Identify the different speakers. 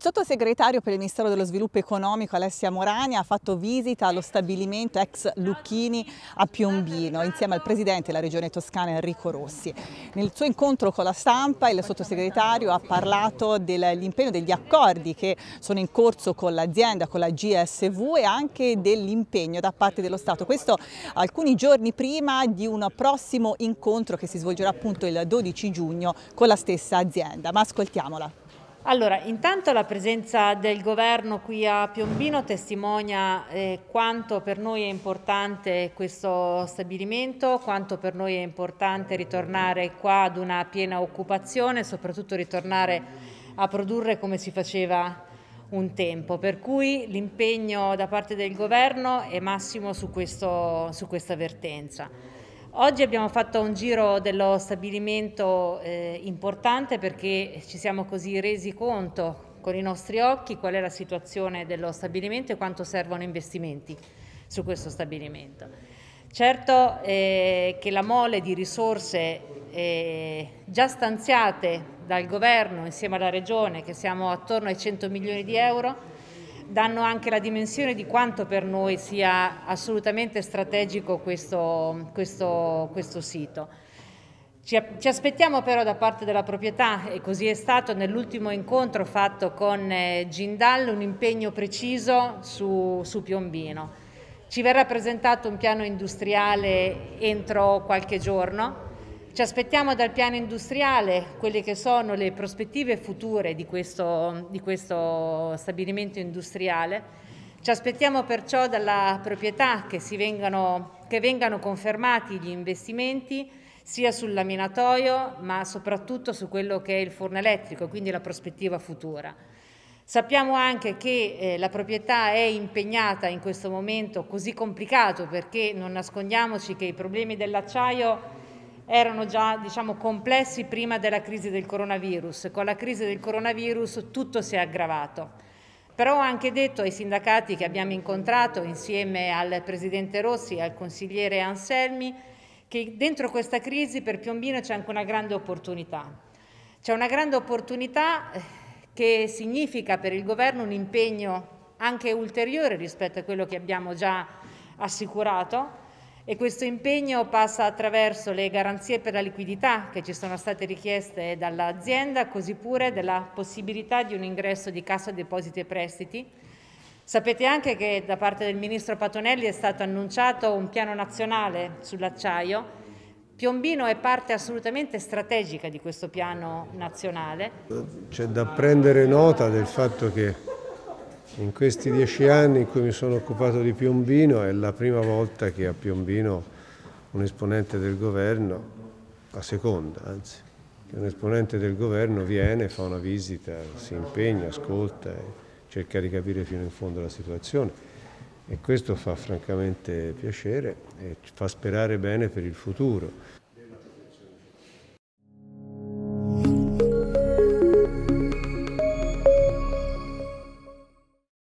Speaker 1: Il sottosegretario per il Ministero dello Sviluppo Economico Alessia Morania ha fatto visita allo stabilimento ex Lucchini a Piombino insieme al presidente della regione toscana Enrico Rossi. Nel suo incontro con la stampa il sottosegretario ha parlato dell'impegno degli accordi che sono in corso con l'azienda, con la GSV e anche dell'impegno da parte dello Stato. Questo alcuni giorni prima di un prossimo incontro che si svolgerà appunto il 12 giugno con la stessa azienda. Ma ascoltiamola.
Speaker 2: Allora, intanto la presenza del governo qui a Piombino testimonia eh, quanto per noi è importante questo stabilimento, quanto per noi è importante ritornare qua ad una piena occupazione, soprattutto ritornare a produrre come si faceva un tempo. Per cui l'impegno da parte del governo è massimo su, questo, su questa vertenza. Oggi abbiamo fatto un giro dello stabilimento eh, importante perché ci siamo così resi conto con i nostri occhi qual è la situazione dello stabilimento e quanto servono investimenti su questo stabilimento. Certo eh, che la mole di risorse eh, già stanziate dal governo insieme alla regione, che siamo attorno ai 100 milioni di euro, danno anche la dimensione di quanto per noi sia assolutamente strategico questo, questo, questo sito. Ci, ci aspettiamo però da parte della proprietà, e così è stato nell'ultimo incontro fatto con Gindal, eh, un impegno preciso su, su Piombino. Ci verrà presentato un piano industriale entro qualche giorno, ci aspettiamo dal piano industriale quelle che sono le prospettive future di questo, di questo stabilimento industriale. Ci aspettiamo perciò dalla proprietà che, vengano, che vengano confermati gli investimenti sia sul laminatoio ma soprattutto su quello che è il forno elettrico, quindi la prospettiva futura. Sappiamo anche che eh, la proprietà è impegnata in questo momento così complicato perché non nascondiamoci che i problemi dell'acciaio erano già diciamo, complessi prima della crisi del coronavirus. Con la crisi del coronavirus tutto si è aggravato. Però ho anche detto ai sindacati che abbiamo incontrato insieme al Presidente Rossi e al consigliere Anselmi che dentro questa crisi per Piombino c'è anche una grande opportunità. C'è una grande opportunità eh, che significa per il Governo un impegno anche ulteriore rispetto a quello che abbiamo già assicurato, e questo impegno passa attraverso le garanzie per la liquidità che ci sono state richieste dall'azienda, così pure della possibilità di un ingresso di cassa depositi e prestiti. Sapete anche che da parte del Ministro Patonelli è stato annunciato un piano nazionale sull'acciaio. Piombino è parte assolutamente strategica di questo piano nazionale.
Speaker 3: C'è da prendere nota del fatto che in questi dieci anni in cui mi sono occupato di Piombino è la prima volta che a Piombino un esponente del governo, la seconda anzi, che un esponente del governo viene, fa una visita, si impegna, ascolta e cerca di capire fino in fondo la situazione e questo fa francamente piacere e fa sperare bene per il futuro.